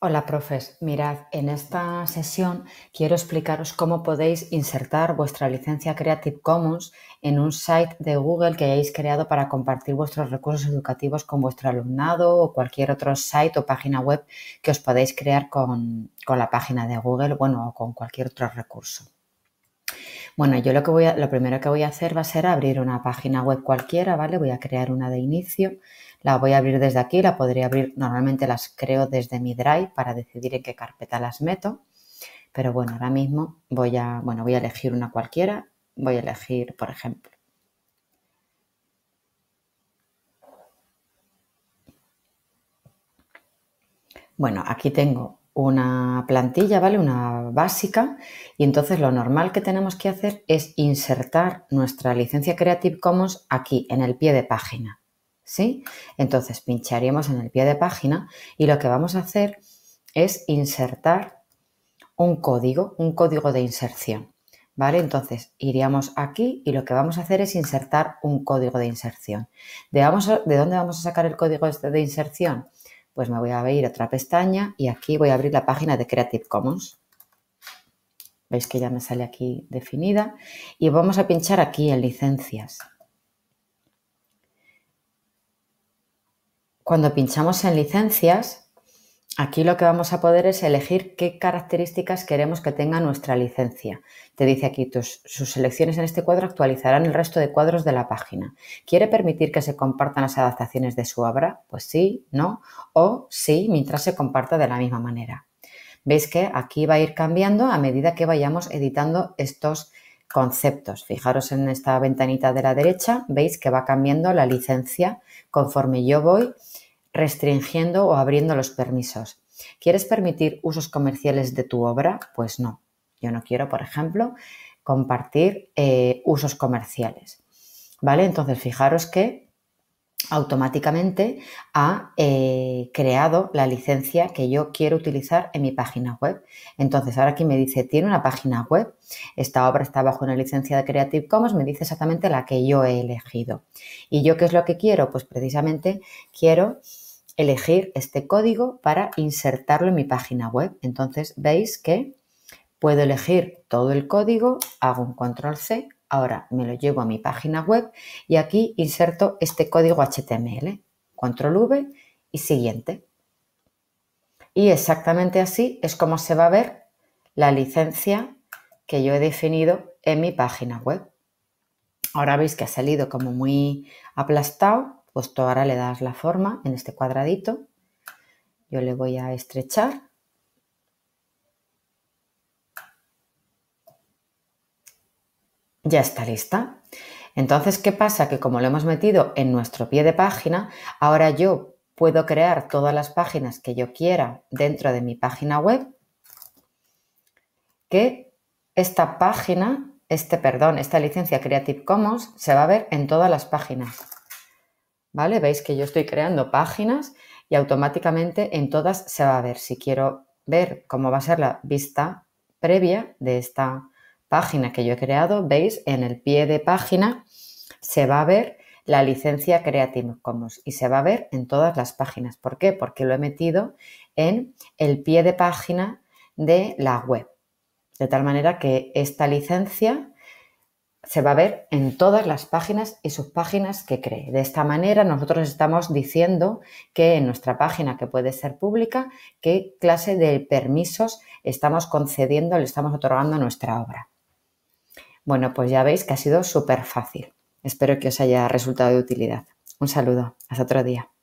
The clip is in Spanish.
Hola, profes. Mirad, en esta sesión quiero explicaros cómo podéis insertar vuestra licencia Creative Commons en un site de Google que hayáis creado para compartir vuestros recursos educativos con vuestro alumnado o cualquier otro site o página web que os podáis crear con, con la página de Google, bueno, o con cualquier otro recurso. Bueno, yo lo, que voy lo primero que voy a hacer va a ser abrir una página web cualquiera, ¿vale? Voy a crear una de inicio, la voy a abrir desde aquí, la podría abrir, normalmente las creo desde mi Drive para decidir en qué carpeta las meto, pero bueno, ahora mismo voy a, bueno, voy a elegir una cualquiera, voy a elegir, por ejemplo, Bueno, aquí tengo una plantilla, ¿vale? Una básica. Y entonces lo normal que tenemos que hacer es insertar nuestra licencia Creative Commons aquí, en el pie de página. ¿Sí? Entonces pincharíamos en el pie de página y lo que vamos a hacer es insertar un código, un código de inserción. ¿Vale? Entonces iríamos aquí y lo que vamos a hacer es insertar un código de inserción. ¿De, vamos ¿de dónde vamos a sacar el código este de inserción? pues me voy a abrir otra pestaña y aquí voy a abrir la página de Creative Commons. Veis que ya me sale aquí definida y vamos a pinchar aquí en licencias. Cuando pinchamos en licencias, Aquí lo que vamos a poder es elegir qué características queremos que tenga nuestra licencia. Te dice aquí, tus, sus selecciones en este cuadro actualizarán el resto de cuadros de la página. ¿Quiere permitir que se compartan las adaptaciones de su obra? Pues sí, no, o sí, mientras se comparta de la misma manera. Veis que aquí va a ir cambiando a medida que vayamos editando estos conceptos. Fijaros en esta ventanita de la derecha, veis que va cambiando la licencia conforme yo voy restringiendo o abriendo los permisos. ¿Quieres permitir usos comerciales de tu obra? Pues no. Yo no quiero, por ejemplo, compartir eh, usos comerciales. ¿Vale? Entonces, fijaros que automáticamente ha eh, creado la licencia que yo quiero utilizar en mi página web. Entonces, ahora aquí me dice, tiene una página web, esta obra está bajo una licencia de Creative Commons, me dice exactamente la que yo he elegido. ¿Y yo qué es lo que quiero? Pues precisamente quiero elegir este código para insertarlo en mi página web. Entonces veis que puedo elegir todo el código, hago un control C, ahora me lo llevo a mi página web y aquí inserto este código HTML, control V y siguiente. Y exactamente así es como se va a ver la licencia que yo he definido en mi página web. Ahora veis que ha salido como muy aplastado, pues ahora le das la forma en este cuadradito. Yo le voy a estrechar. Ya está lista. Entonces, ¿qué pasa? Que como lo hemos metido en nuestro pie de página, ahora yo puedo crear todas las páginas que yo quiera dentro de mi página web, que esta página, este perdón, esta licencia Creative Commons se va a ver en todas las páginas. ¿vale? Veis que yo estoy creando páginas y automáticamente en todas se va a ver. Si quiero ver cómo va a ser la vista previa de esta página que yo he creado, veis en el pie de página se va a ver la licencia Creative Commons y se va a ver en todas las páginas. ¿Por qué? Porque lo he metido en el pie de página de la web. De tal manera que esta licencia se va a ver en todas las páginas y subpáginas que cree. De esta manera nosotros estamos diciendo que en nuestra página, que puede ser pública, qué clase de permisos estamos concediendo, le estamos otorgando a nuestra obra. Bueno, pues ya veis que ha sido súper fácil. Espero que os haya resultado de utilidad. Un saludo. Hasta otro día.